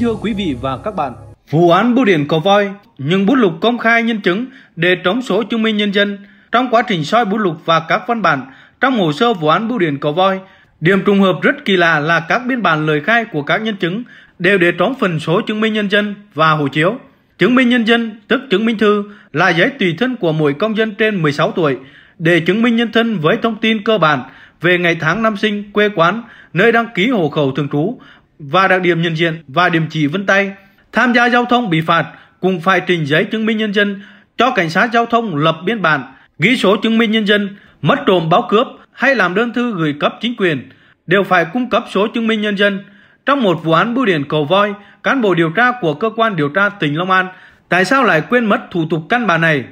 Thưa quý vị và các bạn, vụ án bưu điện Cò Voi, những bút lục công khai nhân chứng để trống số chứng minh nhân dân trong quá trình soi bút lục và các văn bản trong hồ sơ vụ án bưu điện Cò Voi, điểm trùng hợp rất kỳ lạ là các biên bản lời khai của các nhân chứng đều để trống phần số chứng minh nhân dân và hộ chiếu. Chứng minh nhân dân, tức chứng minh thư, là giấy tùy thân của mỗi công dân trên 16 tuổi để chứng minh nhân thân với thông tin cơ bản về ngày tháng năm sinh, quê quán, nơi đăng ký hộ khẩu thường trú và đặc điểm nhận diện và điểm chỉ vân tay. Tham gia giao thông bị phạt cùng phải trình giấy chứng minh nhân dân cho cảnh sát giao thông lập biên bản, ghi số chứng minh nhân dân, mất trộm báo cướp hay làm đơn thư gửi cấp chính quyền đều phải cung cấp số chứng minh nhân dân. Trong một vụ án bưu điện cầu voi, cán bộ điều tra của cơ quan điều tra tỉnh Long An tại sao lại quên mất thủ tục căn bản này?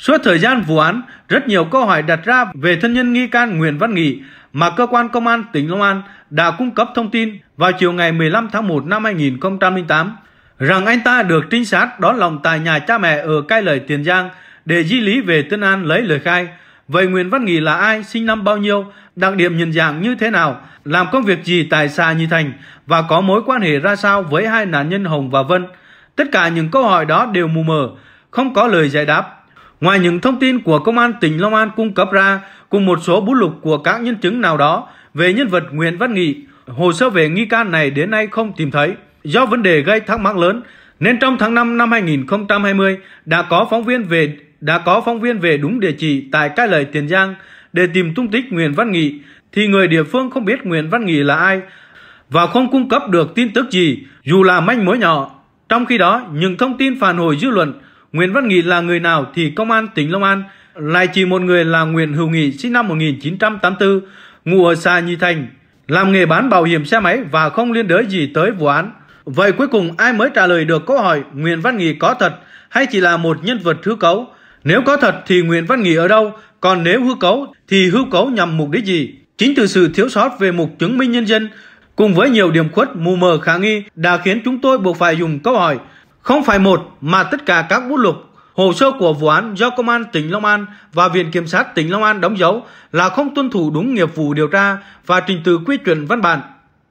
Suốt thời gian vụ án, rất nhiều câu hỏi đặt ra về thân nhân nghi can Nguyễn Văn Nghị mà cơ quan công an tỉnh Long An đã cung cấp thông tin vào chiều ngày 15 tháng 1 năm 2008 rằng anh ta được trinh sát đón lòng tại nhà cha mẹ ở Cai Lời Tiền Giang để di lý về Tân An lấy lời khai. Vậy Nguyễn Văn Nghị là ai, sinh năm bao nhiêu, đặc điểm nhận dạng như thế nào, làm công việc gì tại xã Nhi Thành và có mối quan hệ ra sao với hai nạn nhân Hồng và Vân. Tất cả những câu hỏi đó đều mù mờ, không có lời giải đáp. Ngoài những thông tin của Công an tỉnh Long An cung cấp ra cùng một số bút lục của các nhân chứng nào đó về nhân vật Nguyễn Văn Nghị, hồ sơ về nghi can này đến nay không tìm thấy. Do vấn đề gây thắc mắc lớn nên trong tháng 5 năm 2020 đã có phóng viên về đã có phóng viên về đúng địa chỉ tại Cái Lời Tiền Giang để tìm tung tích Nguyễn Văn Nghị thì người địa phương không biết Nguyễn Văn Nghị là ai và không cung cấp được tin tức gì dù là manh mối nhỏ. Trong khi đó, những thông tin phản hồi dư luận Nguyễn Văn Nghị là người nào thì công an tỉnh Long An lại chỉ một người là Nguyễn Hữu Nghị sinh năm 1984, ngụ ở xã Nhi Thành, làm nghề bán bảo hiểm xe máy và không liên đới gì tới vụ án. Vậy cuối cùng ai mới trả lời được câu hỏi Nguyễn Văn Nghị có thật hay chỉ là một nhân vật hư cấu? Nếu có thật thì Nguyễn Văn Nghị ở đâu, còn nếu hư cấu thì hư cấu nhằm mục đích gì? Chính từ sự thiếu sót về mục chứng minh nhân dân cùng với nhiều điểm khuất mù mờ khả nghi đã khiến chúng tôi buộc phải dùng câu hỏi không phải một mà tất cả các bút lục, hồ sơ của vụ án do Công an tỉnh Long An và Viện Kiểm sát tỉnh Long An đóng dấu là không tuân thủ đúng nghiệp vụ điều tra và trình tự quy chuẩn văn bản.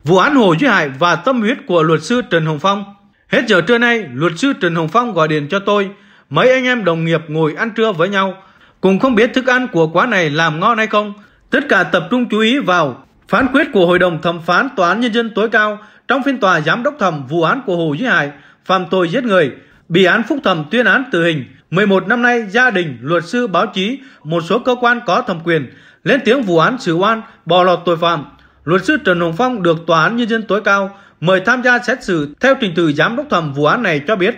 Vụ án Hồ Duy Hải và tâm huyết của luật sư Trần Hồng Phong. Hết giờ trưa nay, luật sư Trần Hồng Phong gọi điện cho tôi. Mấy anh em đồng nghiệp ngồi ăn trưa với nhau, cùng không biết thức ăn của quán này làm ngon hay không. Tất cả tập trung chú ý vào phán quyết của Hội đồng Thẩm phán Tòa án Nhân dân tối cao trong phiên tòa giám đốc thẩm vụ án của Hồ Duy Hải – phạm tội giết người, bị án phúc thẩm tuyên án tử hình. 11 năm nay, gia đình, luật sư, báo chí, một số cơ quan có thẩm quyền lên tiếng vụ án xử oan, bò lọt tội phạm. Luật sư Trần Hồng Phong được Tòa án Nhân dân tối cao mời tham gia xét xử theo trình tự giám đốc thẩm vụ án này cho biết.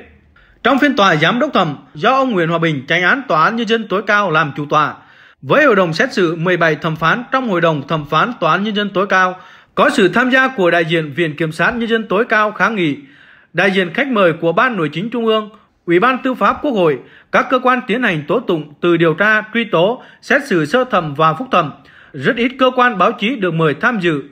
Trong phiên tòa giám đốc thẩm do ông Nguyễn Hòa Bình tranh án Tòa án Nhân dân tối cao làm chủ tòa, với hội đồng xét xử 17 thẩm phán trong hội đồng thẩm phán Tòa án Nhân dân tối cao, có sự tham gia của đại diện Viện Kiểm sát Nhân dân tối cao kháng nghị đại diện khách mời của Ban Nội chính Trung ương, Ủy ban Tư pháp Quốc hội, các cơ quan tiến hành tố tụng từ điều tra, truy tố, xét xử sơ thẩm và phúc thẩm. Rất ít cơ quan báo chí được mời tham dự.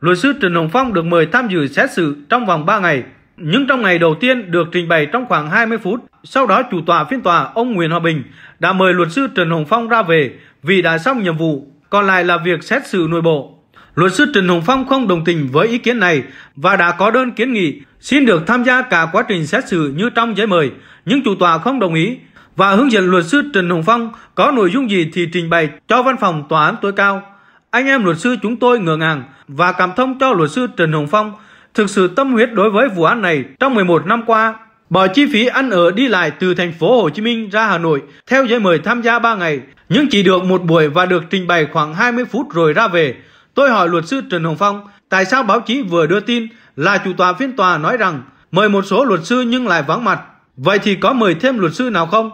Luật sư Trần Hồng Phong được mời tham dự xét xử trong vòng 3 ngày. Nhưng trong ngày đầu tiên được trình bày trong khoảng 20 phút, sau đó chủ tọa phiên tòa ông Nguyễn Hòa Bình đã mời luật sư Trần Hồng Phong ra về vì đã xong nhiệm vụ, còn lại là việc xét xử nội bộ. Luật sư Trần Hồng Phong không đồng tình với ý kiến này và đã có đơn kiến nghị xin được tham gia cả quá trình xét xử như trong giấy mời, nhưng chủ tòa không đồng ý và hướng dẫn luật sư Trần Hồng Phong có nội dung gì thì trình bày cho văn phòng tòa án tối cao. Anh em luật sư chúng tôi ngờ ngàng và cảm thông cho luật sư Trần Hồng Phong thực sự tâm huyết đối với vụ án này trong 11 năm qua. Bỏ chi phí ăn ở đi lại từ thành phố Hồ Chí Minh ra Hà Nội theo giấy mời tham gia 3 ngày, nhưng chỉ được một buổi và được trình bày khoảng 20 phút rồi ra về. Tôi hỏi luật sư Trần Hồng Phong tại sao báo chí vừa đưa tin là chủ tòa phiên tòa nói rằng mời một số luật sư nhưng lại vắng mặt. Vậy thì có mời thêm luật sư nào không?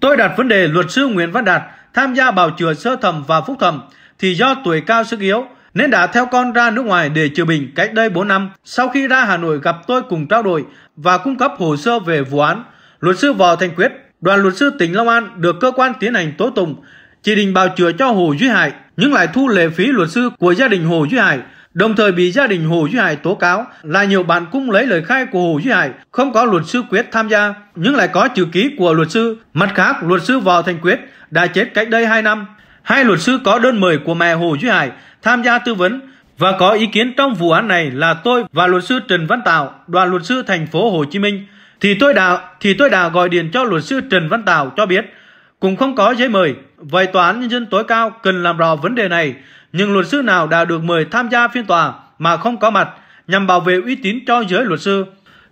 Tôi đặt vấn đề luật sư Nguyễn Văn Đạt tham gia bào chữa sơ thẩm và phúc thẩm thì do tuổi cao sức yếu nên đã theo con ra nước ngoài để chữa bệnh cách đây 4 năm. Sau khi ra Hà Nội gặp tôi cùng trao đổi và cung cấp hồ sơ về vụ án, luật sư Võ Thành Quyết, đoàn luật sư tỉnh Long An được cơ quan tiến hành tố tụng chỉ định bào chữa cho Hồ Duy Hải nhưng lại thu lệ phí luật sư của gia đình Hồ Duy Hải, đồng thời bị gia đình Hồ Duy Hải tố cáo là nhiều bạn cũng lấy lời khai của Hồ Duy Hải, không có luật sư Quyết tham gia, nhưng lại có chữ ký của luật sư. Mặt khác, luật sư Võ Thành Quyết đã chết cách đây 2 năm. Hai luật sư có đơn mời của mẹ Hồ Duy Hải tham gia tư vấn và có ý kiến trong vụ án này là tôi và luật sư Trần Văn Tạo, đoàn luật sư thành phố Hồ Chí Minh thì tôi đã thì tôi đã gọi điện cho luật sư Trần Văn Tào cho biết cũng không có giấy mời Vậy Tòa án Nhân dân tối cao cần làm rõ vấn đề này. Nhưng luật sư nào đã được mời tham gia phiên tòa mà không có mặt nhằm bảo vệ uy tín cho giới luật sư.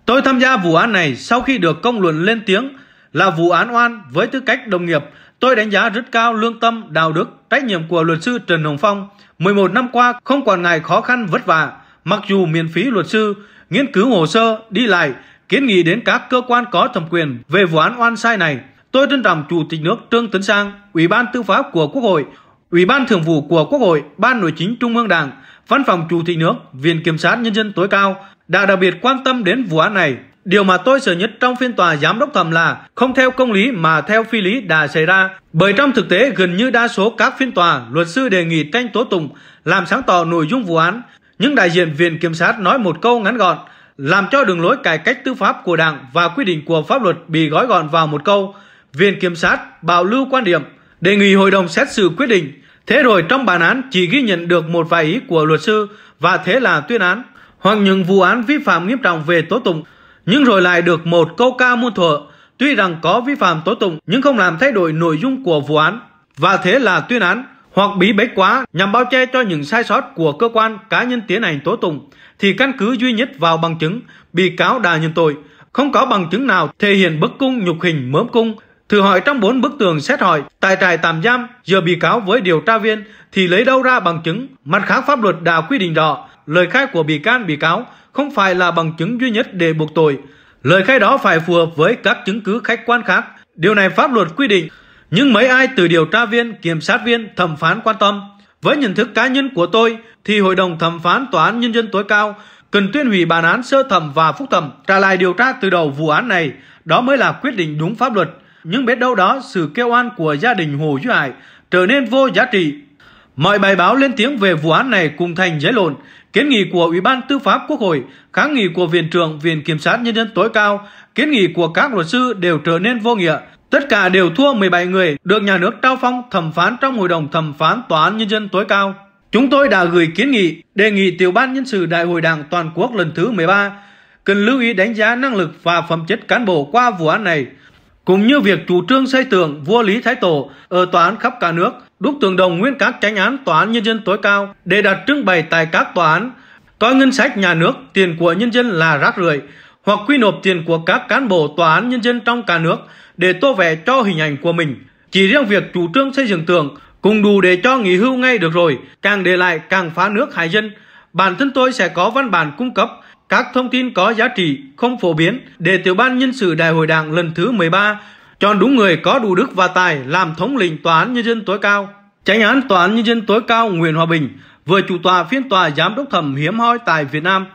Tôi tham gia vụ án này sau khi được công luận lên tiếng là vụ án oan với tư cách đồng nghiệp. Tôi đánh giá rất cao lương tâm, đạo đức, trách nhiệm của luật sư Trần Hồng Phong. 11 năm qua không quản ngại khó khăn vất vả, mặc dù miễn phí luật sư, nghiên cứu hồ sơ, đi lại, kiến nghị đến các cơ quan có thẩm quyền về vụ án oan sai này. Tôi trân trọng Chủ tịch nước Trương Tấn Sang, Ủy ban Tư pháp của Quốc hội, Ủy ban Thường vụ của Quốc hội, Ban Nội chính Trung ương Đảng, Văn phòng Chủ tịch nước, Viện Kiểm sát Nhân dân tối cao đã đặc biệt quan tâm đến vụ án này. Điều mà tôi sợ nhất trong phiên tòa giám đốc thẩm là không theo công lý mà theo phi lý đã xảy ra. Bởi trong thực tế gần như đa số các phiên tòa, luật sư đề nghị tranh tố tụng làm sáng tỏ nội dung vụ án. Nhưng đại diện Viện Kiểm sát nói một câu ngắn gọn, làm cho đường lối cải cách tư pháp của Đảng và quy định của pháp luật bị gói gọn vào một câu Viện Kiểm sát bảo lưu quan điểm, đề nghị hội đồng xét xử quyết định. Thế rồi trong bản án chỉ ghi nhận được một vài ý của luật sư và thế là tuyên án, hoặc những vụ án vi phạm nghiêm trọng về tố tụng, nhưng rồi lại được một câu ca muôn thuở, tuy rằng có vi phạm tố tụng nhưng không làm thay đổi nội dung của vụ án, và thế là tuyên án, hoặc bí bách quá nhằm bao che cho những sai sót của cơ quan cá nhân tiến hành tố tụng, thì căn cứ duy nhất vào bằng chứng bị cáo đã nhận tội, không có bằng chứng nào thể hiện bất cung nhục hình mớm cung Thử hỏi trong bốn bức tường xét hỏi tại trại tạm giam, giờ bị cáo với điều tra viên thì lấy đâu ra bằng chứng? Mặt khác pháp luật đã quy định rõ, lời khai của bị can bị cáo không phải là bằng chứng duy nhất để buộc tội. Lời khai đó phải phù hợp với các chứng cứ khách quan khác. Điều này pháp luật quy định. Nhưng mấy ai từ điều tra viên, kiểm sát viên, thẩm phán quan tâm? Với nhận thức cá nhân của tôi thì Hội đồng Thẩm phán Tòa án Nhân dân tối cao cần tuyên hủy bản án sơ thẩm và phúc thẩm trả lại điều tra từ đầu vụ án này. Đó mới là quyết định đúng pháp luật nhưng biết đâu đó sự kêu oan của gia đình Hồ Duy Hải trở nên vô giá trị. Mọi bài báo lên tiếng về vụ án này cùng thành giấy lộn, kiến nghị của Ủy ban Tư pháp Quốc hội, kháng nghị của Viện trưởng Viện Kiểm sát Nhân dân tối cao, kiến nghị của các luật sư đều trở nên vô nghĩa. Tất cả đều thua 17 người được nhà nước trao phong thẩm phán trong Hội đồng thẩm phán Tòa án Nhân dân tối cao. Chúng tôi đã gửi kiến nghị, đề nghị tiểu ban nhân sự Đại hội Đảng toàn quốc lần thứ 13 cần lưu ý đánh giá năng lực và phẩm chất cán bộ qua vụ án này cũng như việc chủ trương xây tượng vua Lý Thái Tổ ở tòa án khắp cả nước, đúc tượng đồng nguyên các tranh án tòa án nhân dân tối cao để đặt trưng bày tại các tòa án, coi ngân sách nhà nước, tiền của nhân dân là rác rưởi hoặc quy nộp tiền của các cán bộ tòa án nhân dân trong cả nước để tô vẽ cho hình ảnh của mình. Chỉ riêng việc chủ trương xây dựng tượng cũng đủ để cho nghỉ hưu ngay được rồi, càng để lại càng phá nước hại dân. Bản thân tôi sẽ có văn bản cung cấp các thông tin có giá trị không phổ biến để tiểu ban nhân sự đại hội đảng lần thứ 13 chọn đúng người có đủ đức và tài làm thống lĩnh tòa án nhân dân tối cao. Tránh án tòa án nhân dân tối cao Nguyễn Hòa Bình vừa chủ tòa phiên tòa giám đốc thẩm hiếm hoi tại Việt Nam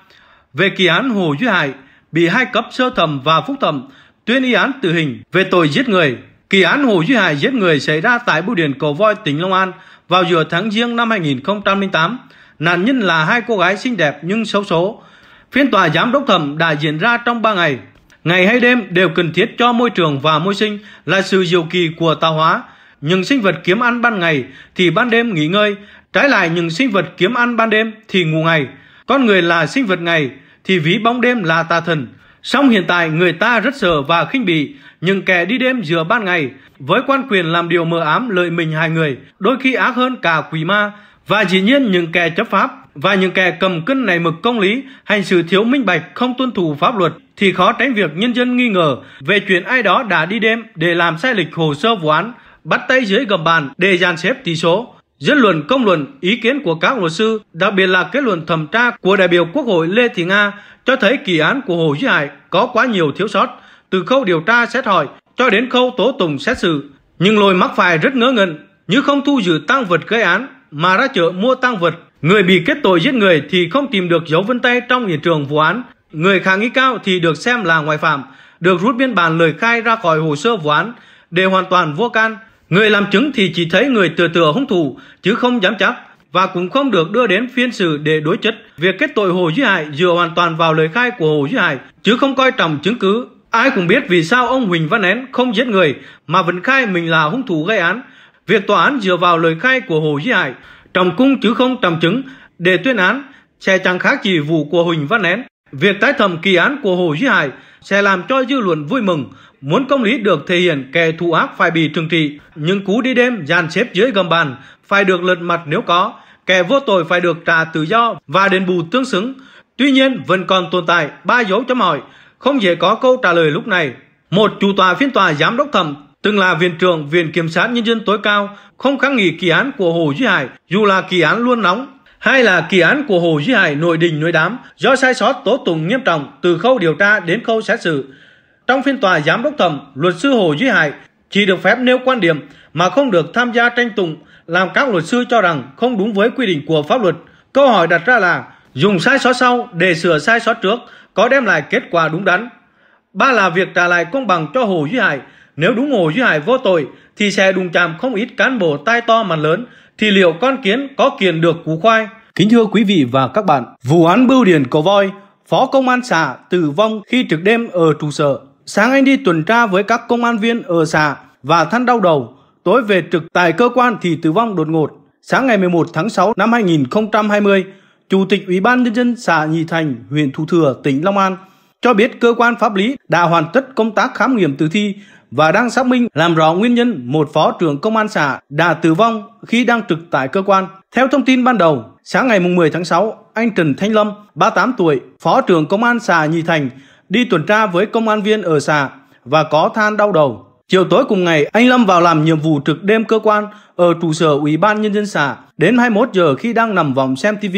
về kỳ án Hồ Duy Hải bị hai cấp sơ thẩm và phúc thẩm tuyên y án tử hình về tội giết người. Kỳ án Hồ Duy Hải giết người xảy ra tại bưu điện Cầu Voi, tỉnh Long An vào giữa tháng Giêng năm 2008. Nạn nhân là hai cô gái xinh đẹp nhưng xấu số, Phiên tòa giám đốc thẩm đã diễn ra trong 3 ngày. Ngày hay đêm đều cần thiết cho môi trường và môi sinh là sự diệu kỳ của tạo hóa. Những sinh vật kiếm ăn ban ngày thì ban đêm nghỉ ngơi, trái lại những sinh vật kiếm ăn ban đêm thì ngủ ngày. Con người là sinh vật ngày thì ví bóng đêm là tà thần. Song hiện tại người ta rất sợ và khinh bỉ những kẻ đi đêm giữa ban ngày với quan quyền làm điều mờ ám lợi mình hai người, đôi khi ác hơn cả quỷ ma và dĩ nhiên những kẻ chấp pháp và những kẻ cầm cân này mực công lý, hành xử thiếu minh bạch, không tuân thủ pháp luật thì khó tránh việc nhân dân nghi ngờ về chuyện ai đó đã đi đêm để làm sai lịch hồ sơ vụ án, bắt tay dưới gầm bàn để dàn xếp tỷ số. Dân luận công luận, ý kiến của các luật sư, đặc biệt là kết luận thẩm tra của đại biểu Quốc hội Lê Thị Nga cho thấy kỳ án của Hồ Duy Hải có quá nhiều thiếu sót, từ khâu điều tra xét hỏi cho đến khâu tố tùng xét xử. Nhưng lôi mắc phải rất ngớ ngẩn, như không thu giữ tăng vật gây án mà ra chợ mua tăng vật Người bị kết tội giết người thì không tìm được dấu vân tay trong hiện trường vụ án. Người kháng nghi cao thì được xem là ngoại phạm, được rút biên bản lời khai ra khỏi hồ sơ vụ án để hoàn toàn vô can. Người làm chứng thì chỉ thấy người tựa tựa hung thủ chứ không dám chắc và cũng không được đưa đến phiên xử để đối chất. Việc kết tội Hồ Duy Hải dựa hoàn toàn vào lời khai của Hồ Duy Hải chứ không coi trọng chứng cứ. Ai cũng biết vì sao ông Huỳnh Văn én không giết người mà vẫn khai mình là hung thủ gây án. Việc tòa án dựa vào lời khai của Hồ Duy Hải Trọng cung chứ không trọng chứng để tuyên án sẽ chẳng khác gì vụ của Huỳnh Văn Nén. Việc tái thẩm kỳ án của Hồ Duy Hải sẽ làm cho dư luận vui mừng, muốn công lý được thể hiện kẻ thù ác phải bị trừng trị, nhưng cú đi đêm dàn xếp dưới gầm bàn phải được lật mặt nếu có, kẻ vô tội phải được trả tự do và đền bù tương xứng. Tuy nhiên vẫn còn tồn tại ba dấu chấm hỏi, không dễ có câu trả lời lúc này. Một chủ tòa phiên tòa giám đốc thẩm từng là viện trưởng Viện Kiểm sát Nhân dân tối cao, không kháng nghị kỳ án của Hồ Duy Hải dù là kỳ án luôn nóng. hay là kỳ án của Hồ Duy Hải nội đình nội đám do sai sót tố tụng nghiêm trọng từ khâu điều tra đến khâu xét xử. Trong phiên tòa giám đốc thẩm, luật sư Hồ Duy Hải chỉ được phép nêu quan điểm mà không được tham gia tranh tụng, làm các luật sư cho rằng không đúng với quy định của pháp luật. Câu hỏi đặt ra là dùng sai sót sau để sửa sai sót trước có đem lại kết quả đúng đắn. Ba là việc trả lại công bằng cho Hồ Duy Hải nếu đúng ngồi duy hải vô tội thì sẽ đùng chạm không ít cán bộ tai to mặt lớn thì liệu con kiến có kiền được cú khoai? Kính thưa quý vị và các bạn, vụ án bưu điện cầu voi, phó công an xã tử vong khi trực đêm ở trụ sở. Sáng anh đi tuần tra với các công an viên ở xã và than đau đầu. Tối về trực tại cơ quan thì tử vong đột ngột. Sáng ngày 11 tháng 6 năm 2020, Chủ tịch Ủy ban Nhân dân xã Nhị Thành, huyện Thủ Thừa, tỉnh Long An cho biết cơ quan pháp lý đã hoàn tất công tác khám nghiệm tử thi và đang xác minh làm rõ nguyên nhân một phó trưởng công an xã đã tử vong khi đang trực tại cơ quan. Theo thông tin ban đầu, sáng ngày 10 tháng 6, anh Trần Thanh Lâm, 38 tuổi, phó trưởng công an xã Nhị Thành, đi tuần tra với công an viên ở xã và có than đau đầu. Chiều tối cùng ngày, anh Lâm vào làm nhiệm vụ trực đêm cơ quan ở trụ sở Ủy ban Nhân dân xã. Đến 21 giờ khi đang nằm vòng xem TV,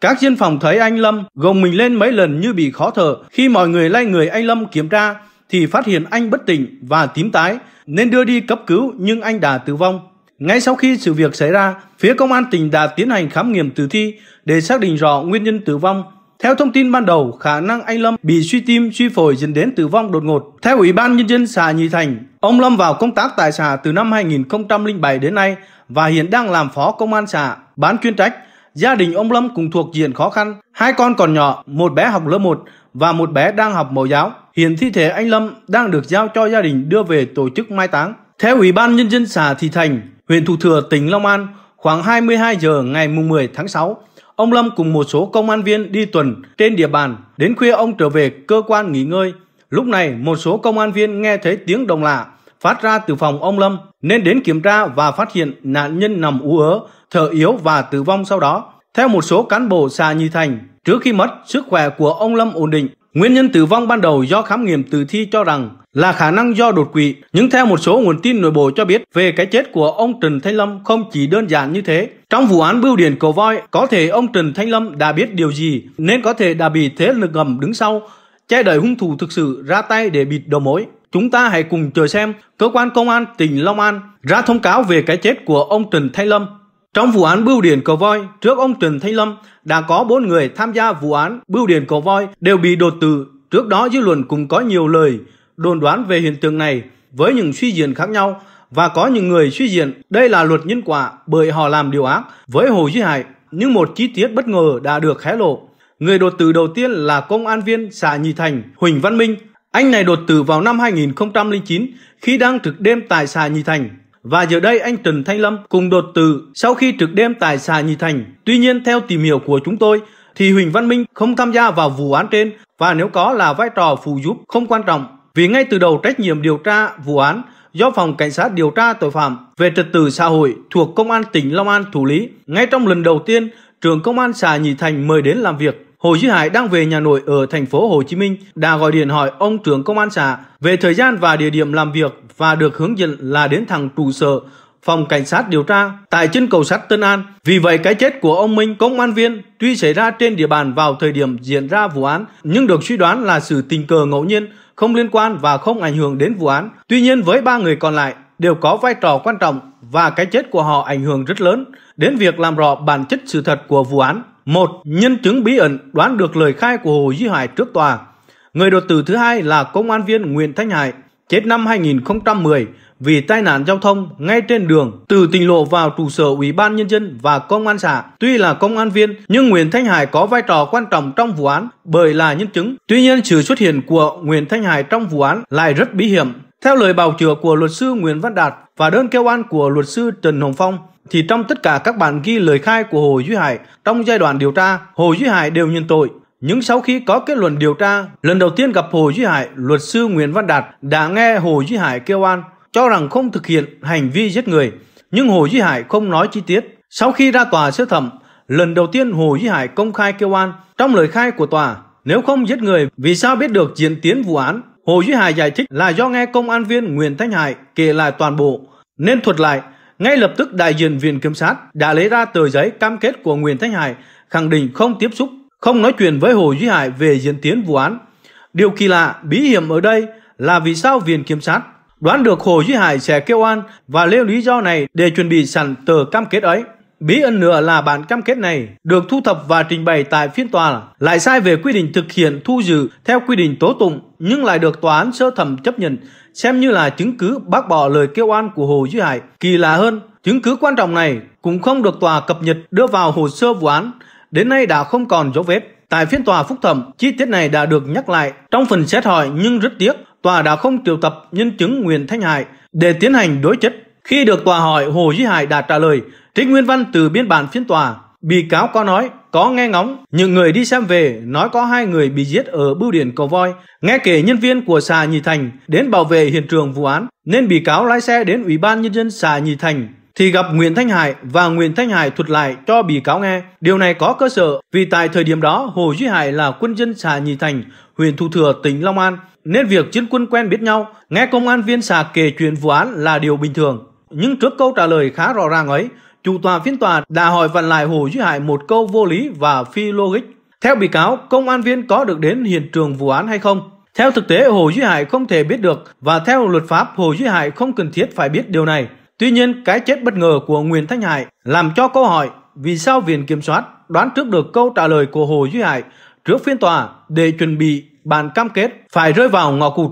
các dân phòng thấy anh Lâm gồng mình lên mấy lần như bị khó thở. Khi mọi người lay người anh Lâm kiểm tra, thì phát hiện anh bất tỉnh và tím tái nên đưa đi cấp cứu nhưng anh đã tử vong. Ngay sau khi sự việc xảy ra, phía công an tỉnh đã tiến hành khám nghiệm tử thi để xác định rõ nguyên nhân tử vong. Theo thông tin ban đầu, khả năng anh Lâm bị suy tim, suy phổi dẫn đến tử vong đột ngột. Theo Ủy ban Nhân dân xã Nhị Thành, ông Lâm vào công tác tại xã từ năm 2007 đến nay và hiện đang làm phó công an xã, bán chuyên trách. Gia đình ông Lâm cùng thuộc diện khó khăn, hai con còn nhỏ, một bé học lớp 1 và một bé đang học mẫu giáo. Hiện thi thể anh Lâm đang được giao cho gia đình đưa về tổ chức mai táng. Theo Ủy ban Nhân dân xã Thị Thành, huyện Thủ Thừa, tỉnh Long An, khoảng 22 giờ ngày 10 tháng 6, ông Lâm cùng một số công an viên đi tuần trên địa bàn, đến khuya ông trở về cơ quan nghỉ ngơi. Lúc này, một số công an viên nghe thấy tiếng đồng lạ phát ra từ phòng ông Lâm nên đến kiểm tra và phát hiện nạn nhân nằm ú ớ, thở yếu và tử vong sau đó. Theo một số cán bộ xã Nhi Thành, trước khi mất, sức khỏe của ông Lâm ổn định Nguyên nhân tử vong ban đầu do khám nghiệm tử thi cho rằng là khả năng do đột quỵ, nhưng theo một số nguồn tin nội bộ cho biết về cái chết của ông Trần Thanh Lâm không chỉ đơn giản như thế. Trong vụ án bưu điển cầu voi, có thể ông Trần Thanh Lâm đã biết điều gì nên có thể đã bị thế lực ngầm đứng sau, che đậy hung thủ thực sự ra tay để bịt đầu mối. Chúng ta hãy cùng chờ xem cơ quan công an tỉnh Long An ra thông cáo về cái chết của ông Trần Thanh Lâm trong vụ án bưu điện cầu voi, trước ông Trần Thanh Lâm đã có 4 người tham gia vụ án bưu điện cầu voi đều bị đột tử. Trước đó dư luận cũng có nhiều lời đồn đoán về hiện tượng này với những suy diễn khác nhau và có những người suy diễn đây là luật nhân quả bởi họ làm điều ác với Hồ Duy Hải. Nhưng một chi tiết bất ngờ đã được hé lộ. Người đột tử đầu tiên là công an viên xã Nhị Thành, Huỳnh Văn Minh. Anh này đột tử vào năm 2009 khi đang trực đêm tại xã Nhị Thành. Và giờ đây anh Trần Thanh Lâm cùng đột từ sau khi trực đêm tại xã Nhị Thành. Tuy nhiên theo tìm hiểu của chúng tôi thì Huỳnh Văn Minh không tham gia vào vụ án trên và nếu có là vai trò phụ giúp không quan trọng vì ngay từ đầu trách nhiệm điều tra vụ án do Phòng Cảnh sát điều tra tội phạm về trật tự xã hội thuộc Công an tỉnh Long An thủ lý. Ngay trong lần đầu tiên, trưởng Công an xã Nhị Thành mời đến làm việc Hồ Duy Hải đang về nhà nội ở thành phố Hồ Chí Minh đã gọi điện hỏi ông trưởng công an xã về thời gian và địa điểm làm việc và được hướng dẫn là đến thẳng trụ sở phòng cảnh sát điều tra tại chân cầu sắt Tân An. Vì vậy cái chết của ông Minh công an viên tuy xảy ra trên địa bàn vào thời điểm diễn ra vụ án nhưng được suy đoán là sự tình cờ ngẫu nhiên, không liên quan và không ảnh hưởng đến vụ án. Tuy nhiên với ba người còn lại đều có vai trò quan trọng và cái chết của họ ảnh hưởng rất lớn đến việc làm rõ bản chất sự thật của vụ án. Một, nhân chứng bí ẩn đoán được lời khai của Hồ Duy Hải trước tòa. Người đột tử thứ hai là công an viên Nguyễn Thanh Hải, chết năm 2010 vì tai nạn giao thông ngay trên đường từ tỉnh lộ vào trụ sở Ủy ban Nhân dân và công an xã. Tuy là công an viên, nhưng Nguyễn Thanh Hải có vai trò quan trọng trong vụ án bởi là nhân chứng. Tuy nhiên, sự xuất hiện của Nguyễn Thanh Hải trong vụ án lại rất bí hiểm theo lời bào chữa của luật sư Nguyễn Văn Đạt và đơn kêu an của luật sư Trần Hồng Phong, thì trong tất cả các bản ghi lời khai của Hồ Duy Hải trong giai đoạn điều tra, Hồ Duy Hải đều nhận tội. Nhưng sau khi có kết luận điều tra, lần đầu tiên gặp Hồ Duy Hải, luật sư Nguyễn Văn Đạt đã nghe Hồ Duy Hải kêu an, cho rằng không thực hiện hành vi giết người. Nhưng Hồ Duy Hải không nói chi tiết. Sau khi ra tòa sơ thẩm, lần đầu tiên Hồ Duy Hải công khai kêu an trong lời khai của tòa. Nếu không giết người, vì sao biết được diễn tiến vụ án? Hồ Duy Hải giải thích là do nghe công an viên Nguyễn Thanh Hải kể lại toàn bộ, nên thuật lại, ngay lập tức đại diện viện kiểm sát đã lấy ra tờ giấy cam kết của Nguyễn Thanh Hải, khẳng định không tiếp xúc, không nói chuyện với Hồ Duy Hải về diễn tiến vụ án. Điều kỳ lạ, bí hiểm ở đây là vì sao viện kiểm sát đoán được Hồ Duy Hải sẽ kêu an và nêu lý do này để chuẩn bị sẵn tờ cam kết ấy. Bí ẩn nữa là bản cam kết này được thu thập và trình bày tại phiên tòa lại sai về quy định thực hiện thu giữ theo quy định tố tụng nhưng lại được tòa án sơ thẩm chấp nhận xem như là chứng cứ bác bỏ lời kêu oan của Hồ Duy Hải. Kỳ lạ hơn, chứng cứ quan trọng này cũng không được tòa cập nhật đưa vào hồ sơ vụ án, đến nay đã không còn dấu vết. Tại phiên tòa phúc thẩm, chi tiết này đã được nhắc lại trong phần xét hỏi nhưng rất tiếc tòa đã không triệu tập nhân chứng Nguyễn Thanh Hải để tiến hành đối chất khi được tòa hỏi, Hồ Duy Hải đã trả lời, trích nguyên văn từ biên bản phiên tòa. Bị cáo có nói, có nghe ngóng, những người đi xem về nói có hai người bị giết ở bưu điện cầu voi. Nghe kể nhân viên của xà Nhị Thành đến bảo vệ hiện trường vụ án, nên bị cáo lái xe đến Ủy ban Nhân dân xà Nhị Thành thì gặp Nguyễn Thanh Hải và Nguyễn Thanh Hải thuật lại cho bị cáo nghe. Điều này có cơ sở vì tại thời điểm đó Hồ Duy Hải là quân dân xà Nhị Thành, huyện Thu Thừa, tỉnh Long An, nên việc chiến quân quen biết nhau, nghe công an viên xà kể chuyện vụ án là điều bình thường. Nhưng trước câu trả lời khá rõ ràng ấy, chủ tòa phiên tòa đã hỏi vặn lại Hồ Duy Hải một câu vô lý và phi logic. Theo bị cáo, công an viên có được đến hiện trường vụ án hay không? Theo thực tế, Hồ Duy Hải không thể biết được và theo luật pháp, Hồ Duy Hải không cần thiết phải biết điều này. Tuy nhiên, cái chết bất ngờ của Nguyễn Thanh Hải làm cho câu hỏi vì sao Viện Kiểm soát đoán trước được câu trả lời của Hồ Duy Hải trước phiên tòa để chuẩn bị bản cam kết phải rơi vào ngõ cụt.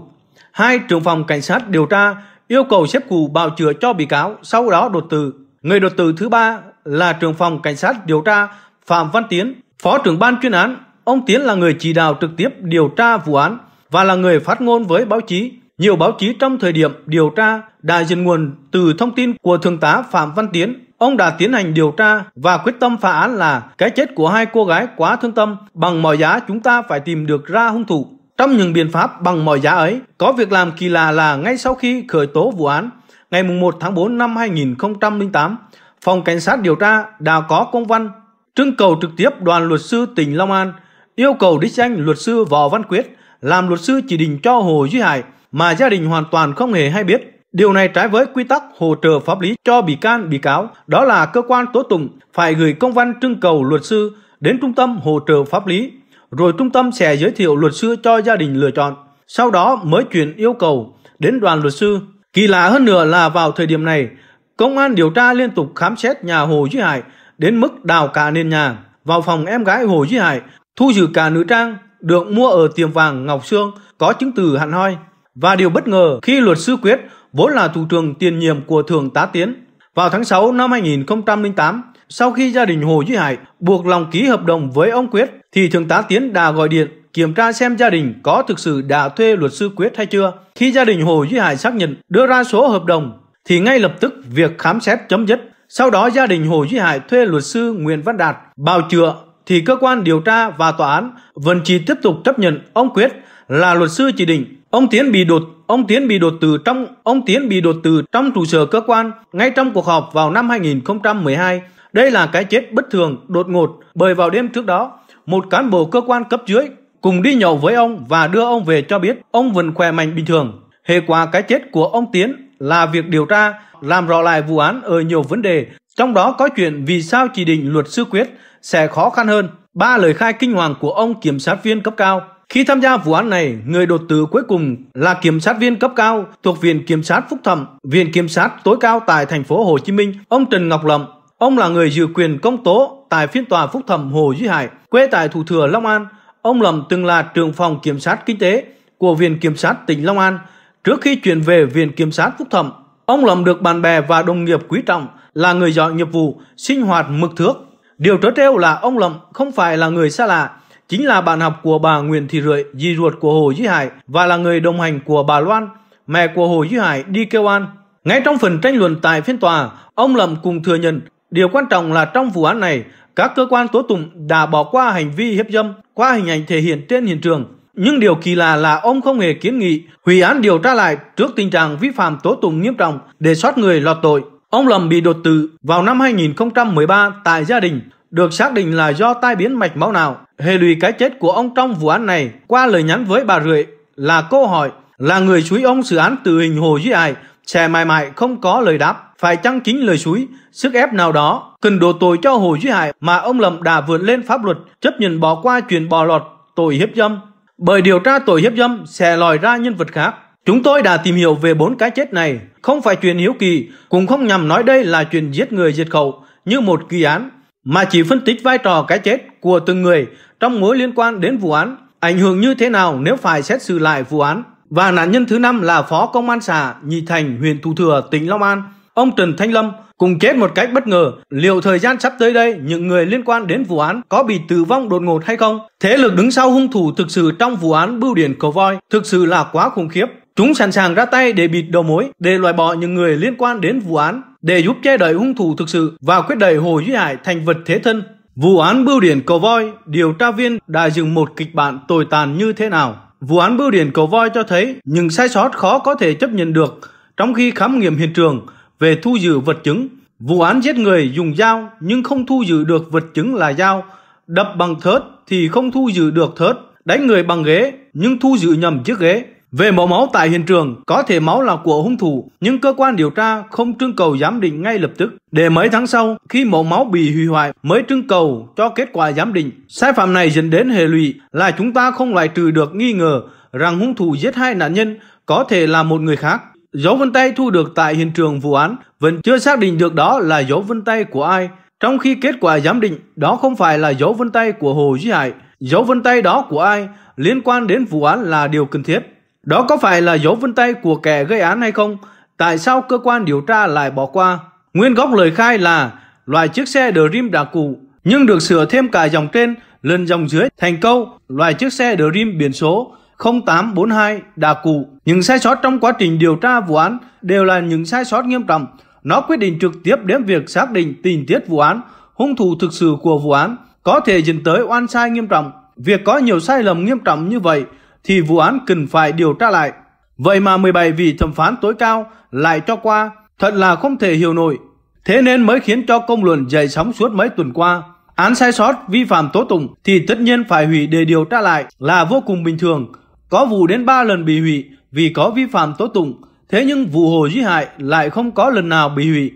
Hai trưởng phòng cảnh sát điều tra yêu cầu xếp cụ bào chữa cho bị cáo, sau đó đột tử. Người đột tử thứ ba là trưởng phòng cảnh sát điều tra Phạm Văn Tiến, phó trưởng ban chuyên án. Ông Tiến là người chỉ đạo trực tiếp điều tra vụ án và là người phát ngôn với báo chí. Nhiều báo chí trong thời điểm điều tra đại diện nguồn từ thông tin của thượng tá Phạm Văn Tiến. Ông đã tiến hành điều tra và quyết tâm phá án là cái chết của hai cô gái quá thương tâm. Bằng mọi giá chúng ta phải tìm được ra hung thủ. Trong những biện pháp bằng mọi giá ấy, có việc làm kỳ lạ là ngay sau khi khởi tố vụ án, ngày 1 tháng 4 năm 2008, Phòng Cảnh sát điều tra đã có công văn trưng cầu trực tiếp đoàn luật sư tỉnh Long An yêu cầu đích danh luật sư Võ Văn Quyết làm luật sư chỉ định cho Hồ Duy Hải mà gia đình hoàn toàn không hề hay biết. Điều này trái với quy tắc hỗ trợ pháp lý cho bị can bị cáo, đó là cơ quan tố tụng phải gửi công văn trưng cầu luật sư đến trung tâm hỗ trợ pháp lý rồi trung tâm sẽ giới thiệu luật sư cho gia đình lựa chọn. Sau đó mới chuyển yêu cầu đến đoàn luật sư. Kỳ lạ hơn nữa là vào thời điểm này, công an điều tra liên tục khám xét nhà Hồ Duy Hải đến mức đào cả nền nhà. Vào phòng em gái Hồ Duy Hải, thu giữ cả nữ trang được mua ở tiệm vàng Ngọc Sương có chứng từ hạn hoi. Và điều bất ngờ khi luật sư Quyết vốn là thủ trưởng tiền nhiệm của Thường tá Tiến. Vào tháng 6 năm 2008, sau khi gia đình Hồ Duy Hải buộc lòng ký hợp đồng với ông Quyết, thì Thượng tá Tiến đã gọi điện kiểm tra xem gia đình có thực sự đã thuê luật sư Quyết hay chưa. Khi gia đình Hồ Duy Hải xác nhận đưa ra số hợp đồng, thì ngay lập tức việc khám xét chấm dứt. Sau đó gia đình Hồ Duy Hải thuê luật sư Nguyễn Văn Đạt bào chữa thì cơ quan điều tra và tòa án vẫn chỉ tiếp tục chấp nhận ông Quyết là luật sư chỉ định. Ông Tiến bị đột, ông Tiến bị đột từ trong, ông Tiến bị đột từ trong trụ sở cơ quan ngay trong cuộc họp vào năm 2012. Đây là cái chết bất thường, đột ngột, bởi vào đêm trước đó, một cán bộ cơ quan cấp dưới cùng đi nhậu với ông và đưa ông về cho biết ông vẫn khỏe mạnh bình thường. Hệ quả cái chết của ông Tiến là việc điều tra, làm rõ lại vụ án ở nhiều vấn đề, trong đó có chuyện vì sao chỉ định luật sư quyết sẽ khó khăn hơn. Ba lời khai kinh hoàng của ông kiểm sát viên cấp cao khi tham gia vụ án này, người đột tử cuối cùng là kiểm sát viên cấp cao thuộc Viện Kiểm sát Phúc thẩm, Viện Kiểm sát tối cao tại thành phố Hồ Chí Minh, ông Trần Ngọc Lậm. Ông là người giữ quyền công tố tại phiên tòa phúc thẩm Hồ Duy Hải, quê tại Thủ Thừa Long An. Ông Lâm từng là trưởng phòng kiểm sát kinh tế của Viện Kiểm sát tỉnh Long An. Trước khi chuyển về Viện Kiểm sát phúc thẩm, ông Lâm được bạn bè và đồng nghiệp quý trọng là người giỏi nghiệp vụ, sinh hoạt mực thước. Điều trớ trêu là ông Lâm không phải là người xa lạ, chính là bạn học của bà Nguyễn Thị Rưỡi, dì ruột của Hồ Duy Hải và là người đồng hành của bà Loan, mẹ của Hồ Duy Hải đi kêu an. Ngay trong phần tranh luận tại phiên tòa, ông Lâm cùng thừa nhận Điều quan trọng là trong vụ án này, các cơ quan tố tụng đã bỏ qua hành vi hiếp dâm qua hình ảnh thể hiện trên hiện trường. Nhưng điều kỳ lạ là ông không hề kiến nghị hủy án điều tra lại trước tình trạng vi phạm tố tụng nghiêm trọng để soát người lọt tội. Ông Lầm bị đột tử vào năm 2013 tại gia đình, được xác định là do tai biến mạch máu nào. Hệ lụy cái chết của ông trong vụ án này qua lời nhắn với bà Rưỡi là câu hỏi là người suối ông xử án tử hình Hồ Duy Ải Xe mãi mãi không có lời đáp, phải chăng chính lời suối, sức ép nào đó, cần đổ tội cho Hồ Duy Hải mà ông Lâm đã vượt lên pháp luật, chấp nhận bỏ qua chuyện bò lọt, tội hiếp dâm. Bởi điều tra tội hiếp dâm sẽ lòi ra nhân vật khác. Chúng tôi đã tìm hiểu về bốn cái chết này, không phải chuyện hiếu kỳ, cũng không nhằm nói đây là chuyện giết người diệt khẩu như một kỳ án, mà chỉ phân tích vai trò cái chết của từng người trong mối liên quan đến vụ án, ảnh hưởng như thế nào nếu phải xét xử lại vụ án. Và nạn nhân thứ năm là Phó Công an xã Nhị Thành, huyện Thủ Thừa, tỉnh Long An. Ông Trần Thanh Lâm cùng chết một cách bất ngờ. Liệu thời gian sắp tới đây những người liên quan đến vụ án có bị tử vong đột ngột hay không? Thế lực đứng sau hung thủ thực sự trong vụ án bưu điện cầu voi thực sự là quá khủng khiếp. Chúng sẵn sàng ra tay để bịt đầu mối, để loại bỏ những người liên quan đến vụ án, để giúp che đậy hung thủ thực sự và quyết đẩy Hồ Duy Hải thành vật thế thân. Vụ án bưu điện cầu voi, điều tra viên đã dựng một kịch bản tồi tàn như thế nào? Vụ án bưu điện cầu voi cho thấy những sai sót khó có thể chấp nhận được trong khi khám nghiệm hiện trường về thu giữ vật chứng. Vụ án giết người dùng dao nhưng không thu giữ được vật chứng là dao, đập bằng thớt thì không thu giữ được thớt, đánh người bằng ghế nhưng thu giữ nhầm chiếc ghế. Về mẫu máu tại hiện trường, có thể máu là của hung thủ, nhưng cơ quan điều tra không trưng cầu giám định ngay lập tức. Để mấy tháng sau, khi mẫu máu bị hủy hoại mới trưng cầu cho kết quả giám định. Sai phạm này dẫn đến hệ lụy là chúng ta không loại trừ được nghi ngờ rằng hung thủ giết hai nạn nhân có thể là một người khác. Dấu vân tay thu được tại hiện trường vụ án vẫn chưa xác định được đó là dấu vân tay của ai, trong khi kết quả giám định đó không phải là dấu vân tay của Hồ Duy Hải. Dấu vân tay đó của ai liên quan đến vụ án là điều cần thiết. Đó có phải là dấu vân tay của kẻ gây án hay không? Tại sao cơ quan điều tra lại bỏ qua? Nguyên gốc lời khai là loại chiếc xe Dream đã cũ, nhưng được sửa thêm cả dòng trên lần dòng dưới thành câu loại chiếc xe Dream biển số 0842 đã cũ. Những sai sót trong quá trình điều tra vụ án đều là những sai sót nghiêm trọng. Nó quyết định trực tiếp đến việc xác định tình tiết vụ án, hung thủ thực sự của vụ án, có thể dẫn tới oan sai nghiêm trọng. Việc có nhiều sai lầm nghiêm trọng như vậy thì vụ án cần phải điều tra lại. Vậy mà 17 vị thẩm phán tối cao lại cho qua, thật là không thể hiểu nổi. Thế nên mới khiến cho công luận dậy sóng suốt mấy tuần qua. Án sai sót vi phạm tố tụng thì tất nhiên phải hủy để điều tra lại là vô cùng bình thường. Có vụ đến 3 lần bị hủy vì có vi phạm tố tụng, thế nhưng vụ Hồ Duy Hải lại không có lần nào bị hủy.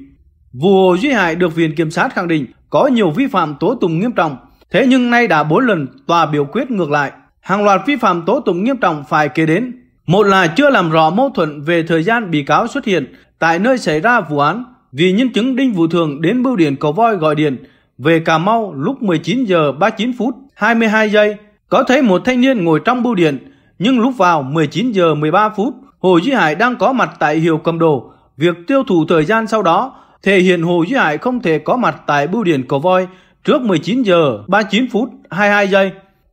Vụ Hồ Duy Hải được Viện Kiểm sát khẳng định có nhiều vi phạm tố tụng nghiêm trọng, thế nhưng nay đã 4 lần tòa biểu quyết ngược lại hàng loạt vi phạm tố tụng nghiêm trọng phải kể đến. Một là chưa làm rõ mâu thuẫn về thời gian bị cáo xuất hiện tại nơi xảy ra vụ án vì nhân chứng Đinh Vũ Thường đến bưu điện Cầu Voi gọi điện về Cà Mau lúc 19 giờ 39 phút 22 giây có thấy một thanh niên ngồi trong bưu điện nhưng lúc vào 19 giờ 13 phút Hồ Duy Hải đang có mặt tại hiệu Cầm Đồ. Việc tiêu thụ thời gian sau đó thể hiện Hồ Duy Hải không thể có mặt tại bưu điện Cầu Voi trước 19 giờ 39 phút 22 giây.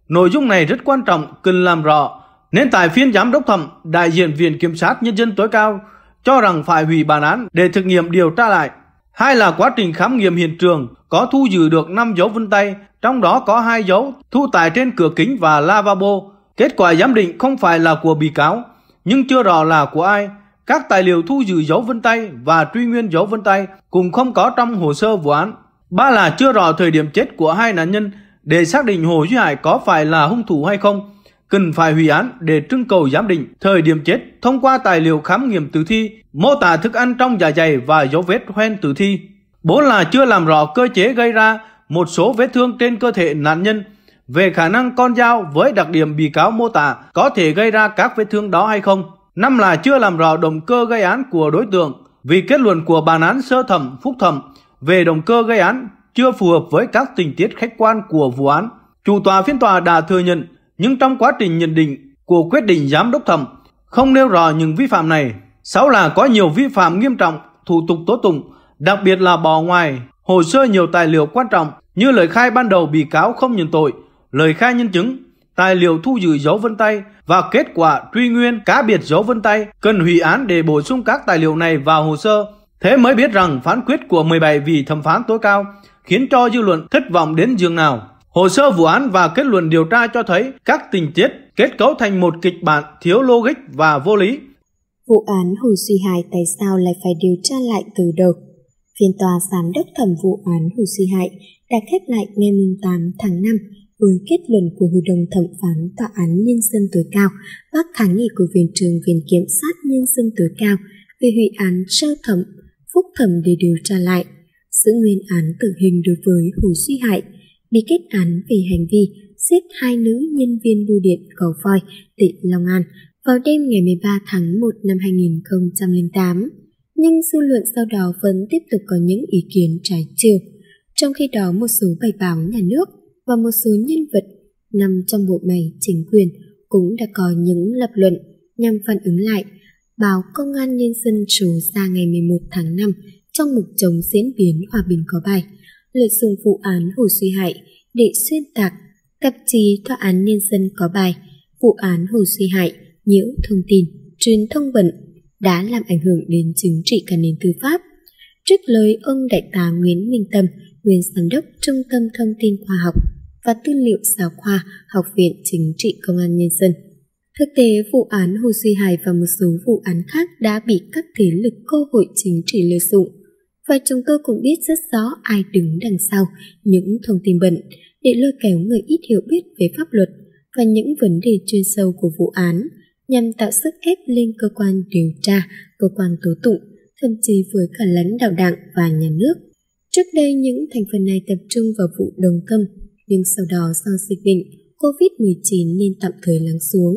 Nội dung này rất quan trọng, cần làm rõ. Nên tại phiên giám đốc thẩm, đại diện Viện Kiểm sát Nhân dân tối cao cho rằng phải hủy bản án để thực nghiệm điều tra lại. Hai là quá trình khám nghiệm hiện trường có thu giữ được 5 dấu vân tay, trong đó có hai dấu thu tại trên cửa kính và lavabo. Kết quả giám định không phải là của bị cáo, nhưng chưa rõ là của ai. Các tài liệu thu giữ dấu vân tay và truy nguyên dấu vân tay cũng không có trong hồ sơ vụ án. Ba là chưa rõ thời điểm chết của hai nạn nhân để xác định Hồ Duy Hải có phải là hung thủ hay không, cần phải hủy án để trưng cầu giám định thời điểm chết thông qua tài liệu khám nghiệm tử thi, mô tả thức ăn trong dạ dày và dấu vết hoen tử thi. Bốn là chưa làm rõ cơ chế gây ra một số vết thương trên cơ thể nạn nhân về khả năng con dao với đặc điểm bị cáo mô tả có thể gây ra các vết thương đó hay không. Năm là chưa làm rõ động cơ gây án của đối tượng vì kết luận của bản án sơ thẩm phúc thẩm về động cơ gây án chưa phù hợp với các tình tiết khách quan của vụ án. Chủ tòa phiên tòa đã thừa nhận, nhưng trong quá trình nhận định của quyết định giám đốc thẩm, không nêu rõ những vi phạm này. Sáu là có nhiều vi phạm nghiêm trọng thủ tục tố tụng, đặc biệt là bỏ ngoài hồ sơ nhiều tài liệu quan trọng như lời khai ban đầu bị cáo không nhận tội, lời khai nhân chứng, tài liệu thu giữ dấu vân tay và kết quả truy nguyên cá biệt dấu vân tay cần hủy án để bổ sung các tài liệu này vào hồ sơ. Thế mới biết rằng phán quyết của 17 vị thẩm phán tối cao khiến cho dư luận thất vọng đến dường nào. Hồ sơ vụ án và kết luận điều tra cho thấy các tình tiết kết cấu thành một kịch bản thiếu logic và vô lý. Vụ án Hồ Duy Hải tại sao lại phải điều tra lại từ đầu? Phiên tòa giám đốc thẩm vụ án Hồ Duy Hải đã khép lại ngày 8 tháng 5 với kết luận của Hội đồng Thẩm phán Tòa án Nhân dân tối cao bác kháng nghị của Viện trường Viện Kiểm sát Nhân dân tối cao về hủy án sơ thẩm, phúc thẩm để điều tra lại giữ nguyên án tử hình đối với Hồ Suy Hại bị kết án vì hành vi giết hai nữ nhân viên bưu điện Cầu Voi, tỉnh Long An vào đêm ngày 13 tháng 1 năm 2008. Nhưng dư luận sau đó vẫn tiếp tục có những ý kiến trái chiều. Trong khi đó một số bài báo nhà nước và một số nhân vật nằm trong bộ máy chính quyền cũng đã có những lập luận nhằm phản ứng lại. Báo Công an Nhân dân số ra ngày 11 tháng 5 trong mục chống diễn biến hòa bình có bài lợi dụng vụ án Hồ Duy Hải để xuyên tạc tạp chí tòa án nhân dân có bài vụ án Hồ Duy Hải nhiễu thông tin truyền thông vận đã làm ảnh hưởng đến chính trị cả nền tư pháp trước lời ông đại tá Nguyễn Minh Tâm nguyên giám đốc trung tâm thông tin khoa học và tư liệu giáo khoa học viện chính trị công an nhân dân Thực tế, vụ án Hồ Duy Hải và một số vụ án khác đã bị các thế lực cơ hội chính trị lợi dụng và chúng tôi cũng biết rất rõ ai đứng đằng sau những thông tin bẩn để lôi kéo người ít hiểu biết về pháp luật và những vấn đề chuyên sâu của vụ án nhằm tạo sức ép lên cơ quan điều tra, cơ quan tố tụng, thậm chí với cả lãnh đạo đảng và nhà nước. Trước đây những thành phần này tập trung vào vụ đồng tâm, nhưng sau đó do dịch bệnh COVID-19 nên tạm thời lắng xuống.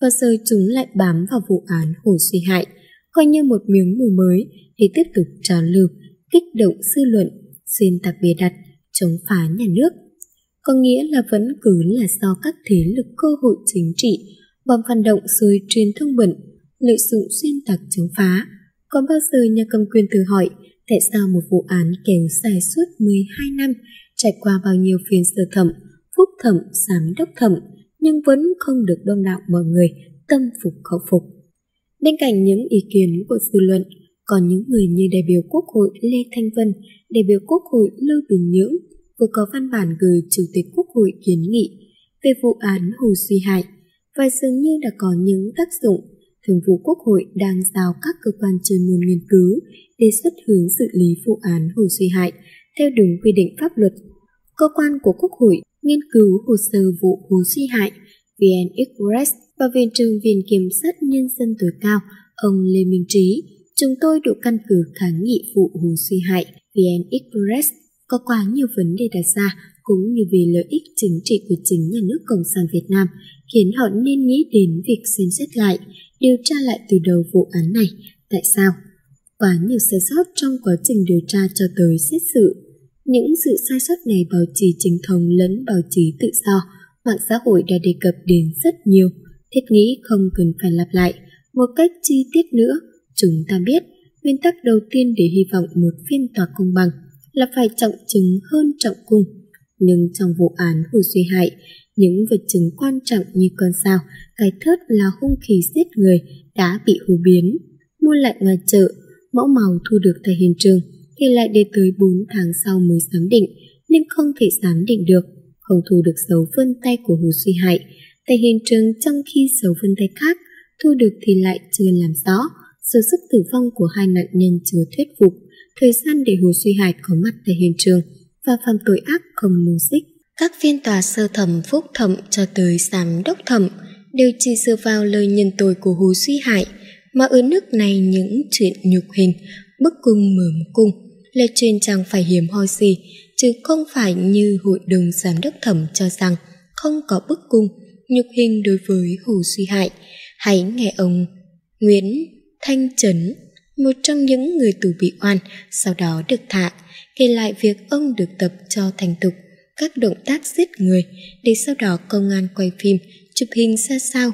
Và giờ chúng lại bám vào vụ án Hồ Duy Hại, coi như một miếng mồi mới để tiếp tục trào lưu kích động dư luận, xuyên tạc bìa đặt, chống phá nhà nước. Có nghĩa là vẫn cứ là do các thế lực cơ hội chính trị, bọn phản động rồi truyền thông bẩn, lợi dụng xuyên tạc chống phá. Có bao giờ nhà cầm quyền tự hỏi tại sao một vụ án kéo dài suốt 12 năm, trải qua bao nhiêu phiên sơ thẩm, phúc thẩm, giám đốc thẩm, nhưng vẫn không được đông đảo mọi người tâm phục khẩu phục. Bên cạnh những ý kiến của dư luận còn những người như đại biểu Quốc hội Lê Thanh Vân, đại biểu Quốc hội Lưu Bình Nhưỡng vừa có văn bản gửi Chủ tịch Quốc hội kiến nghị về vụ án Hồ Duy Hại và dường như đã có những tác dụng Thường vụ Quốc hội đang giao các cơ quan chuyên môn nghiên cứu đề xuất hướng xử lý vụ án Hồ Duy Hại theo đúng quy định pháp luật. Cơ quan của Quốc hội nghiên cứu hồ sơ vụ Hồ Duy Hại, VN Express và Viện trưởng Viện Kiểm sát Nhân dân tối cao, ông Lê Minh Trí chúng tôi đủ căn cứ kháng nghị vụ hồ suy hại VN Express có quá nhiều vấn đề đặt ra cũng như vì lợi ích chính trị của chính nhà nước Cộng sản Việt Nam khiến họ nên nghĩ đến việc xem xét lại, điều tra lại từ đầu vụ án này. Tại sao? Quá nhiều sai sót trong quá trình điều tra cho tới xét xử. Những sự sai sót này báo chí chính thống lẫn báo chí tự do, mạng xã hội đã đề cập đến rất nhiều. Thiết nghĩ không cần phải lặp lại một cách chi tiết nữa – Chúng ta biết, nguyên tắc đầu tiên để hy vọng một phiên tòa công bằng là phải trọng chứng hơn trọng cung. Nhưng trong vụ án của Duy Hại, những vật chứng quan trọng như con sao, cái thớt là hung khí giết người đã bị hù biến. Mua lại ngoài chợ, mẫu màu thu được tại hiện trường thì lại để tới 4 tháng sau mới giám định, nên không thể giám định được, không thu được dấu vân tay của Hồ Duy Hại. Tại hiện trường trong khi dấu vân tay khác thu được thì lại chưa làm rõ sự sức tử vong của hai nạn nhân chưa thuyết phục, thời gian để Hồ Duy Hải có mặt tại hiện trường và phạm tội ác không xích. Các phiên tòa sơ thẩm, phúc thẩm cho tới giám đốc thẩm đều chỉ dựa vào lời nhân tội của Hồ Duy Hải mà ở nước này những chuyện nhục hình, bức cung mờm cung là chuyện chẳng phải hiếm hoi gì chứ không phải như hội đồng giám đốc thẩm cho rằng không có bức cung nhục hình đối với Hồ Duy Hải. Hãy nghe ông Nguyễn Thanh Trấn, một trong những người tù bị oan, sau đó được thả, kể lại việc ông được tập cho thành tục các động tác giết người để sau đó công an quay phim chụp hình ra sao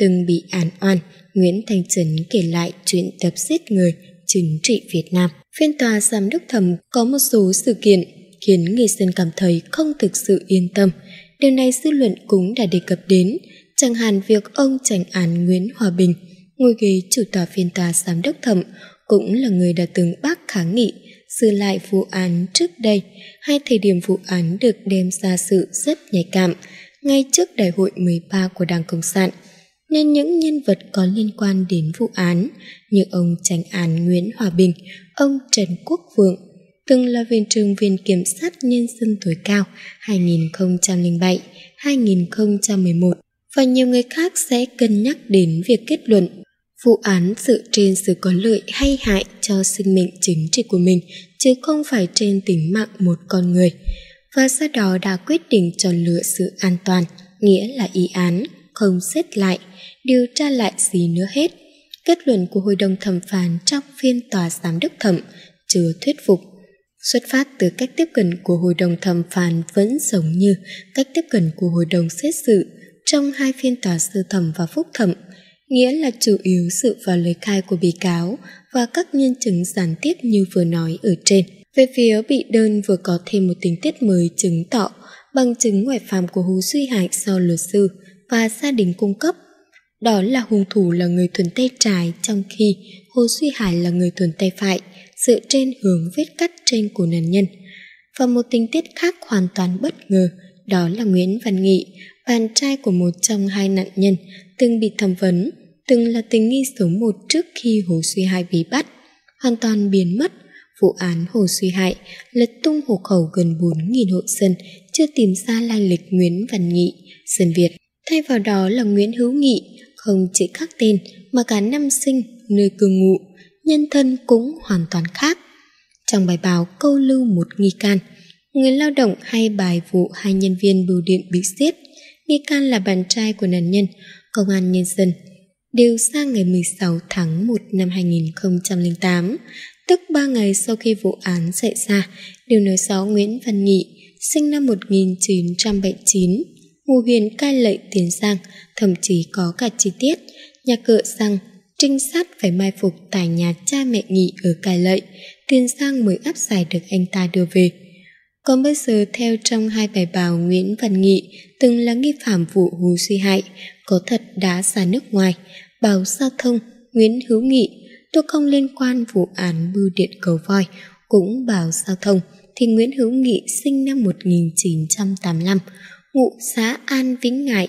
từng bị án oan nguyễn Thanh trấn kể lại chuyện tập giết người chính trị việt nam phiên tòa giám đốc thẩm có một số sự kiện khiến người dân cảm thấy không thực sự yên tâm điều này dư luận cũng đã đề cập đến chẳng hạn việc ông tránh án nguyễn hòa bình ngồi ghế chủ tòa phiên tòa giám đốc thẩm cũng là người đã từng bác kháng nghị dư lại vụ án trước đây hai thời điểm vụ án được đem ra sự rất nhạy cảm ngay trước đại hội 13 của Đảng Cộng sản nên những nhân vật có liên quan đến vụ án như ông Tránh án Nguyễn Hòa Bình, ông Trần Quốc Vượng từng là viện trưởng Viện Kiểm sát Nhân dân tối cao 2007-2011 và nhiều người khác sẽ cân nhắc đến việc kết luận Vụ án dựa trên sự có lợi hay hại cho sinh mệnh chính trị của mình, chứ không phải trên tính mạng một con người. Và sau đó đã quyết định chọn lựa sự an toàn, nghĩa là ý án, không xét lại, điều tra lại gì nữa hết. Kết luận của hội đồng thẩm phán trong phiên tòa giám đốc thẩm chưa thuyết phục. Xuất phát từ cách tiếp cận của hội đồng thẩm phán vẫn giống như cách tiếp cận của hội đồng xét xử trong hai phiên tòa sơ thẩm và phúc thẩm nghĩa là chủ yếu dựa vào lời khai của bị cáo và các nhân chứng gián tiếp như vừa nói ở trên. Về phía bị đơn vừa có thêm một tình tiết mới chứng tỏ bằng chứng ngoại phạm của hồ Duy Hải do luật sư và gia đình cung cấp. Đó là hung thủ là người thuần tay trái trong khi Hồ Duy Hải là người thuần tay phải, dựa trên hướng vết cắt trên của nạn nhân. Và một tình tiết khác hoàn toàn bất ngờ, đó là Nguyễn Văn Nghị, bạn trai của một trong hai nạn nhân, từng bị thẩm vấn từng là tình nghi số một trước khi Hồ Suy hại bị bắt, hoàn toàn biến mất. Vụ án Hồ Suy Hại lật tung hộ khẩu gần 4.000 hộ dân chưa tìm ra lai lịch Nguyễn Văn Nghị, dân Việt. Thay vào đó là Nguyễn Hữu Nghị, không chỉ khác tên mà cả năm sinh, nơi cư ngụ, nhân thân cũng hoàn toàn khác. Trong bài báo câu lưu một nghi can, người lao động hay bài vụ hai nhân viên bưu điện bị giết, nghi can là bạn trai của nạn nhân, công an nhân dân đều sang ngày 16 tháng 1 năm 2008, tức 3 ngày sau khi vụ án xảy ra, điều nói xấu Nguyễn Văn Nghị, sinh năm 1979, ngụ huyện cai lệ Tiền Giang, thậm chí có cả chi tiết, nhà cựa rằng trinh sát phải mai phục tại nhà cha mẹ Nghị ở cai lệ, Tiền Giang mới áp giải được anh ta đưa về. Còn bây giờ theo trong hai bài báo Nguyễn Văn Nghị từng là nghi phạm vụ hù suy hại, có thật đá ra nước ngoài, Bảo Gia Thông, Nguyễn Hữu Nghị tôi không liên quan vụ án bưu điện cầu voi cũng Bảo giao Thông thì Nguyễn Hữu Nghị sinh năm 1985, ngụ xã An Vĩnh Ngại,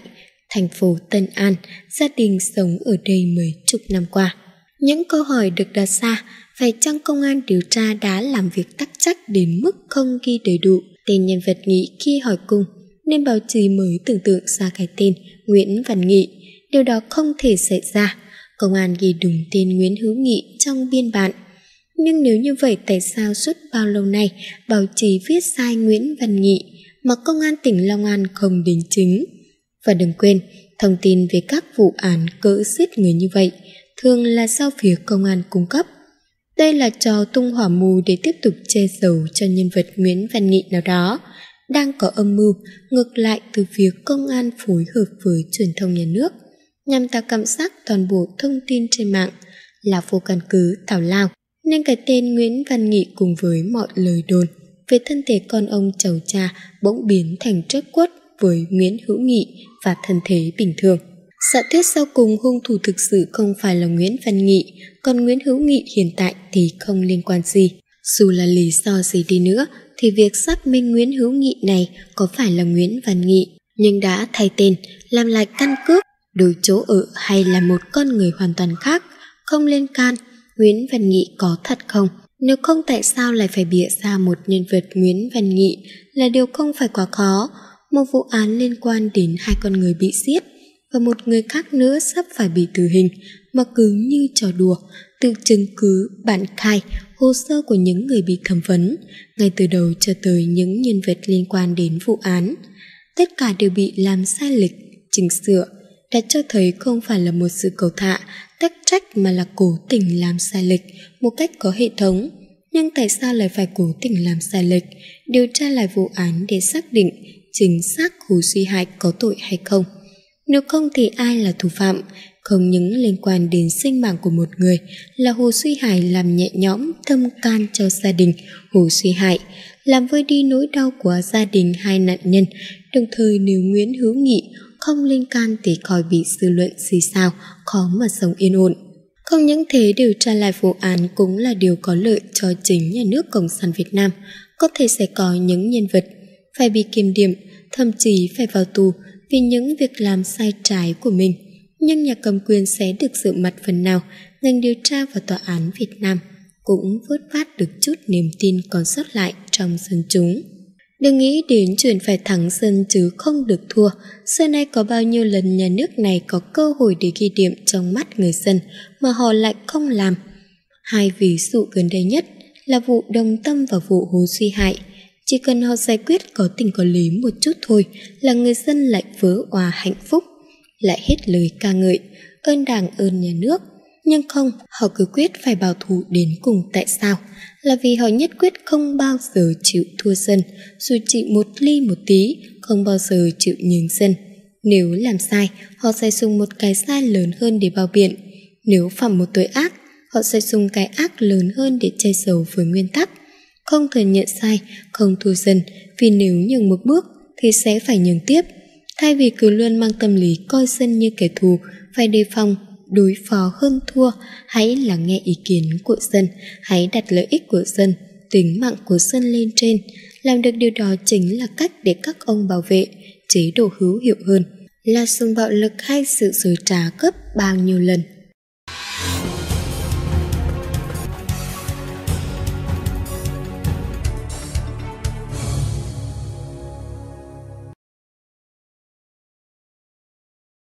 thành phố Tân An, gia đình sống ở đây mấy chục năm qua. Những câu hỏi được đặt ra, phải chăng công an điều tra đã làm việc tắc trách đến mức không ghi đầy đủ tên nhân vật nghĩ khi hỏi cung, nên báo chí mới tưởng tượng ra cái tên Nguyễn Văn Nghị. Điều đó không thể xảy ra. Công an ghi đúng tên Nguyễn Hữu Nghị trong biên bản. Nhưng nếu như vậy tại sao suốt bao lâu nay báo chí viết sai Nguyễn Văn Nghị mà công an tỉnh Long An không đính chính? Và đừng quên, thông tin về các vụ án cỡ giết người như vậy thường là do phía công an cung cấp. Đây là trò tung hỏa mù để tiếp tục che giấu cho nhân vật Nguyễn Văn Nghị nào đó đang có âm mưu ngược lại từ phía công an phối hợp với truyền thông nhà nước nhằm tạo cảm giác toàn bộ thông tin trên mạng là vô căn cứ tào lao nên cái tên Nguyễn Văn Nghị cùng với mọi lời đồn về thân thể con ông chầu cha bỗng biến thành trớt quất với Nguyễn Hữu Nghị và thân thế bình thường. Giả dạ thuyết sau cùng hung thủ thực sự không phải là Nguyễn Văn Nghị, còn Nguyễn Hữu Nghị hiện tại thì không liên quan gì. Dù là lý do gì đi nữa thì việc xác minh Nguyễn Hữu Nghị này có phải là Nguyễn Văn Nghị, nhưng đã thay tên, làm lại căn cước, đổi chỗ ở hay là một con người hoàn toàn khác, không liên can, Nguyễn Văn Nghị có thật không? Nếu không tại sao lại phải bịa ra một nhân vật Nguyễn Văn Nghị là điều không phải quá khó. Một vụ án liên quan đến hai con người bị giết và một người khác nữa sắp phải bị tử hình mà cứ như trò đùa, từ chứng cứ, bản khai hồ sơ của những người bị thẩm vấn, ngay từ đầu cho tới những nhân vật liên quan đến vụ án. Tất cả đều bị làm sai lệch, chỉnh sửa, đã cho thấy không phải là một sự cầu thả, tắc trách mà là cố tình làm sai lệch một cách có hệ thống. Nhưng tại sao lại phải cố tình làm sai lệch, điều tra lại vụ án để xác định chính xác Hồ Duy Hải có tội hay không? Nếu không thì ai là thủ phạm, không những liên quan đến sinh mạng của một người là Hồ Suy Hải làm nhẹ nhõm tâm can cho gia đình Hồ Suy Hải, làm vơi đi nỗi đau của gia đình hai nạn nhân, đồng thời nếu Nguyễn Hữu Nghị không liên can thì khỏi bị dư luận xì xào, khó mà sống yên ổn. Không những thế điều tra lại vụ án cũng là điều có lợi cho chính nhà nước Cộng sản Việt Nam, có thể sẽ có những nhân vật phải bị kiềm điểm, thậm chí phải vào tù vì những việc làm sai trái của mình nhưng nhà cầm quyền sẽ được sự mặt phần nào ngành điều tra và tòa án Việt Nam cũng vớt vát được chút niềm tin còn sót lại trong dân chúng. Đừng nghĩ đến chuyện phải thắng sân chứ không được thua. Xưa nay có bao nhiêu lần nhà nước này có cơ hội để ghi điểm trong mắt người dân mà họ lại không làm. Hai ví dụ gần đây nhất là vụ đồng tâm và vụ hồ suy hại. Chỉ cần họ giải quyết có tình có lý một chút thôi là người dân lại vỡ hòa hạnh phúc lại hết lời ca ngợi ơn đảng ơn nhà nước nhưng không họ cứ quyết phải bảo thủ đến cùng tại sao là vì họ nhất quyết không bao giờ chịu thua dân dù chỉ một ly một tí không bao giờ chịu nhường dân nếu làm sai họ sẽ dùng một cái sai lớn hơn để bao biện nếu phạm một tội ác họ sẽ dùng cái ác lớn hơn để che giấu với nguyên tắc không thừa nhận sai không thua dân vì nếu nhường một bước thì sẽ phải nhường tiếp thay vì cứ luôn mang tâm lý coi sân như kẻ thù phải đề phòng đối phó hơn thua hãy lắng nghe ý kiến của dân hãy đặt lợi ích của dân tính mạng của dân lên trên làm được điều đó chính là cách để các ông bảo vệ chế độ hữu hiệu hơn là dùng bạo lực hay sự dối trá gấp bao nhiêu lần